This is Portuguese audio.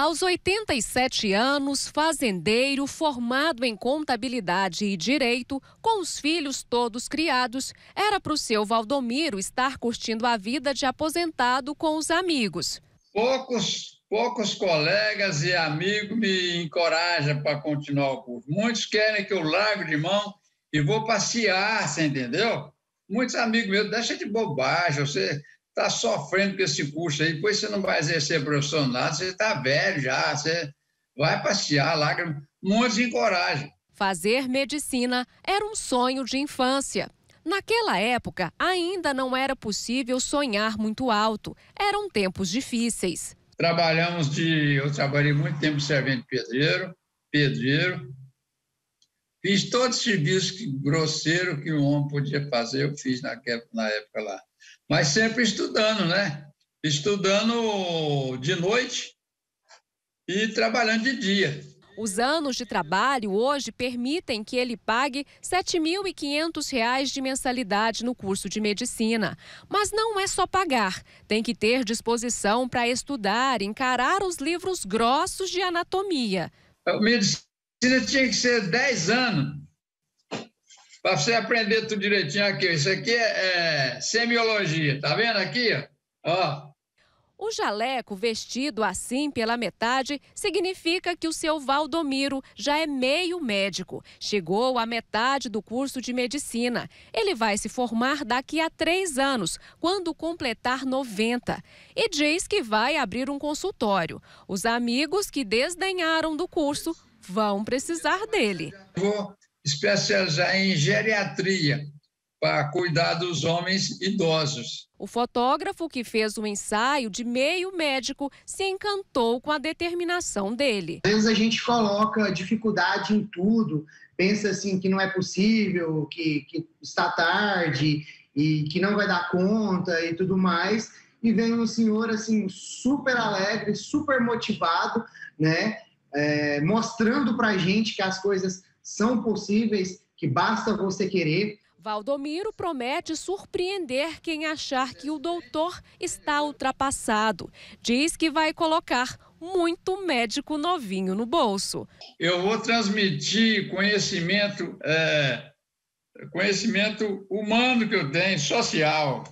Aos 87 anos, fazendeiro formado em contabilidade e direito, com os filhos todos criados, era para o seu Valdomiro estar curtindo a vida de aposentado com os amigos. Poucos, poucos colegas e amigos me encorajam para continuar o curso. Muitos querem que eu largo de mão e vou passear, você entendeu? Muitos amigos meus, deixa de bobagem, você está sofrendo com esse curso aí, pois você não vai exercer profissional, você está velho já, você vai passear, lágrimas, muitos encorajam. Fazer medicina era um sonho de infância. Naquela época, ainda não era possível sonhar muito alto. Eram tempos difíceis. Trabalhamos de. Eu trabalhei muito tempo servente pedreiro, pedreiro, Fiz todos os serviços que, grosseiro que um homem podia fazer, eu fiz naquela, na época lá. Mas sempre estudando, né? Estudando de noite e trabalhando de dia. Os anos de trabalho hoje permitem que ele pague R$ 7.500 de mensalidade no curso de medicina. Mas não é só pagar, tem que ter disposição para estudar, encarar os livros grossos de anatomia. É, medicina medicina tinha que ser 10 anos para você aprender tudo direitinho aqui. Isso aqui é, é semiologia, tá vendo aqui? Ó. O jaleco vestido assim pela metade significa que o seu Valdomiro já é meio médico. Chegou à metade do curso de medicina. Ele vai se formar daqui a três anos, quando completar 90. E diz que vai abrir um consultório. Os amigos que desdenharam do curso vão precisar dele. Vou especializar em geriatria para cuidar dos homens idosos. O fotógrafo que fez o ensaio de meio médico se encantou com a determinação dele. Às vezes a gente coloca dificuldade em tudo, pensa assim que não é possível, que, que está tarde e que não vai dar conta e tudo mais. E vem um senhor assim super alegre, super motivado, né? é, mostrando para a gente que as coisas são possíveis, que basta você querer. Valdomiro promete surpreender quem achar que o doutor está ultrapassado. Diz que vai colocar muito médico novinho no bolso. Eu vou transmitir conhecimento, é, conhecimento humano que eu tenho, social.